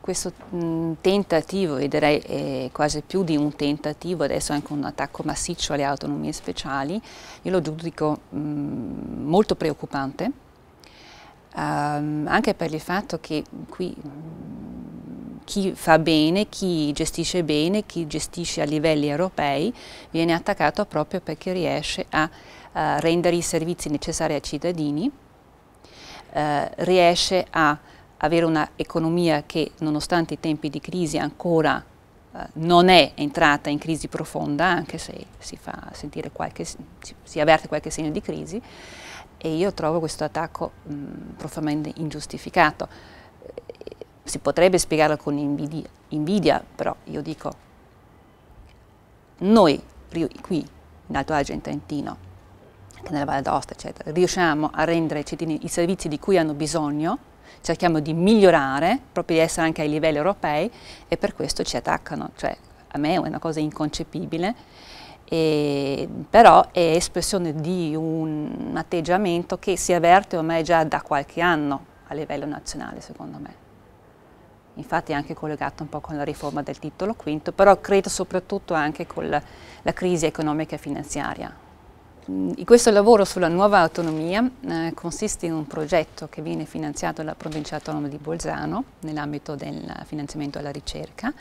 questo mm, tentativo, direi è quasi più di un tentativo, adesso anche un attacco massiccio alle autonomie speciali, io lo giudico mm, molto preoccupante, um, anche per il fatto che qui mm, chi fa bene, chi gestisce bene, chi gestisce a livelli europei viene attaccato proprio perché riesce a, a eh, rendere i servizi necessari ai cittadini, uh, riesce a avere un'economia che nonostante i tempi di crisi ancora eh, non è entrata in crisi profonda, anche se si, qualche, si avverte qualche segno di crisi, e io trovo questo attacco mh, profondamente ingiustificato. Si potrebbe spiegarlo con invidia, invidia, però io dico, noi qui in Alto Adige, in Trentino, nella Valle d'Aosta, eccetera, riusciamo a rendere ai cittadini i servizi di cui hanno bisogno, cerchiamo di migliorare, proprio di essere anche ai livelli europei e per questo ci attaccano, cioè a me è una cosa inconcepibile, e, però è espressione di un atteggiamento che si avverte ormai già da qualche anno a livello nazionale secondo me. Infatti è anche collegato un po' con la riforma del titolo quinto, però credo soprattutto anche con la, la crisi economica e finanziaria Mm, questo lavoro sulla nuova autonomia eh, consiste in un progetto che viene finanziato dalla provincia autonoma di Bolzano nell'ambito del finanziamento alla ricerca,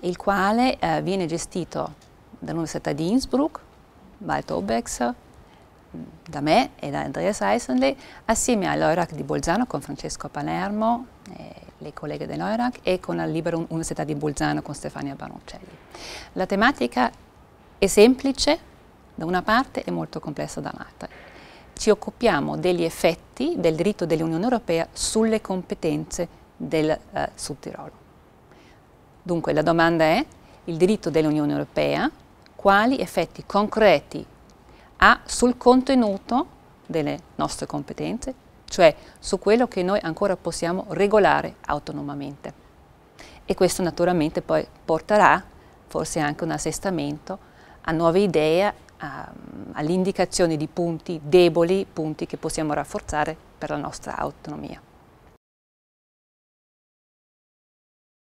il quale eh, viene gestito dall'Università di Innsbruck, Walter da me e da Andrea Seisenle, assieme all'OIRAC di Bolzano con Francesco Palermo, e le colleghe dell'OIRAC, e con la Libera Università di Bolzano con Stefania Baroncelli. La tematica è semplice, da una parte e molto complesso dall'altra. Ci occupiamo degli effetti del diritto dell'Unione Europea sulle competenze del eh, Sud Tirolo. Dunque la domanda è, il diritto dell'Unione Europea quali effetti concreti ha sul contenuto delle nostre competenze, cioè su quello che noi ancora possiamo regolare autonomamente. E questo naturalmente poi porterà forse anche un assestamento a nuove idee Ehm, all'indicazione di punti deboli, punti che possiamo rafforzare per la nostra autonomia.